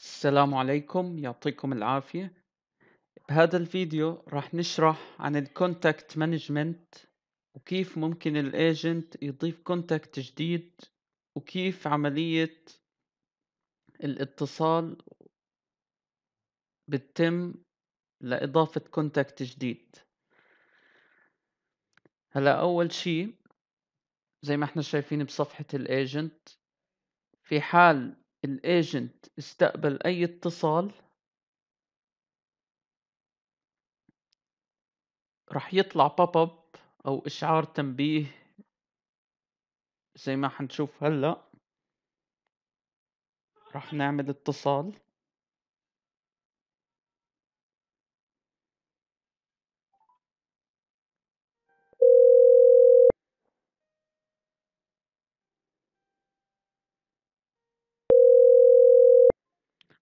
السلام عليكم يعطيكم العافية بهذا الفيديو راح نشرح عن الكونتاكت مانجمنت وكيف ممكن الايجنت يضيف كونتاكت جديد وكيف عملية الاتصال بتتم لإضافة كونتاكت جديد هلا أول شي زي ما احنا شايفين بصفحة الايجنت في حال الايجنت استقبل اي اتصال رح يطلع بوب اب او اشعار تنبيه زي ما حنشوف هلا رح نعمل اتصال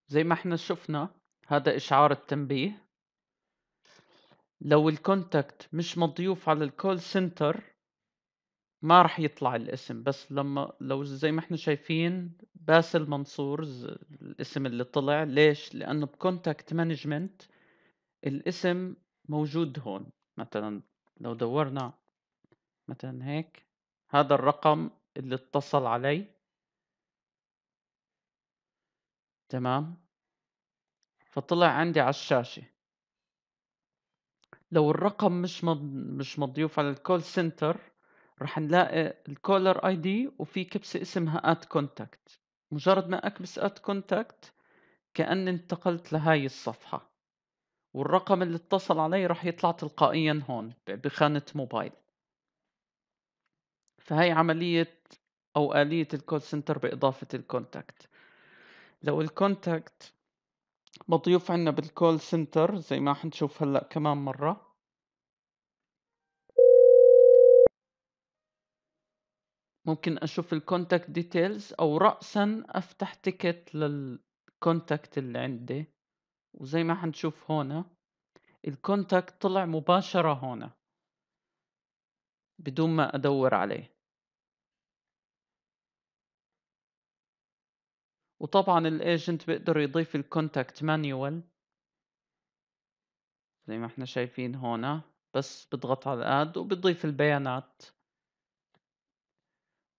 زي ما احنا شفنا هذا إشعار التنبيه لو الكونتاكت مش مضيوف على الكول سنتر ما راح يطلع الاسم بس لما لو زي ما احنا شايفين باسل منصور الاسم اللي طلع ليش لانه بكونتاكت مانجمنت الاسم موجود هون مثلا لو دورنا مثلا هيك هذا الرقم اللي اتصل علي تمام؟ فطلع عندي على الشاشة لو الرقم مش مض... مش مضيوف على الكول سنتر رح نلاقي الكولر اي دي وفي كبسة اسمها ات كونتاكت مجرد ما اكبس ات كونتاكت كأني انتقلت لهاي الصفحة والرقم اللي اتصل علي رح يطلع تلقائيا هون بخانة موبايل فهي عملية أو آلية الكول سنتر بإضافة الكونتاكت لو الكونتاكت مضيوف عندنا بالكول سنتر زي ما حنشوف هلا كمان مرة ممكن اشوف الكونتاكت ديتيلز او رأسا افتح تيكت للكونتاكت اللي عندي وزي ما حنشوف هون الكونتاكت طلع مباشرة هون بدون ما ادور عليه وطبعا الايجنت بيقدر يضيف الكونتاكت مانيوال زي ما احنا شايفين هنا بس بضغط على اد وبضيف البيانات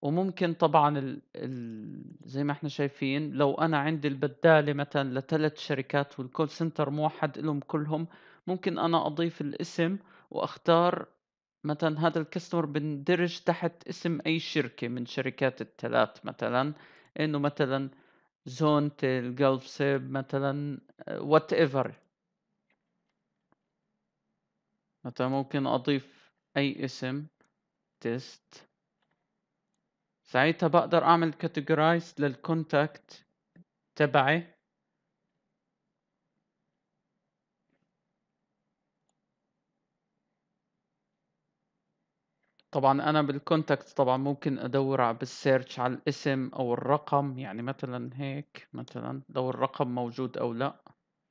وممكن طبعا ال ال زي ما احنا شايفين لو انا عندي البدالة مثلا لثلاث شركات والكول سنتر موحد لهم كلهم ممكن انا اضيف الاسم واختار مثلا هذا الكاستمر بندرج تحت اسم اي شركة من شركات الثلاث مثلا انه مثلا زونة القلب سيب مثلا وات ايفر مثلا ممكن اضيف اي اسم تيست ساعتها بقدر اعمل كاتيجورايز للكونتاكت تبعي طبعًا أنا بالكونتاكت طبعًا ممكن أدوّر بالسيرش على الاسم أو الرقم، يعني مثلًا هيك مثلًا لو الرقم موجود أو لأ،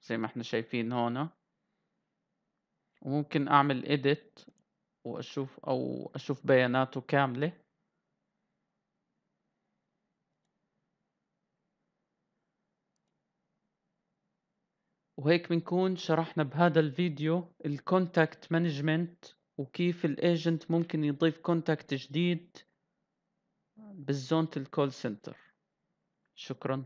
زي ما إحنا شايفين هنا وممكن أعمل edit وأشوف أو أشوف بياناته كاملة. وهيك بنكون شرحنا بهذا الفيديو الكونتاكت management. وكيف الايجنت ممكن يضيف كونتاكت جديد بالزونت الكول سنتر شكرا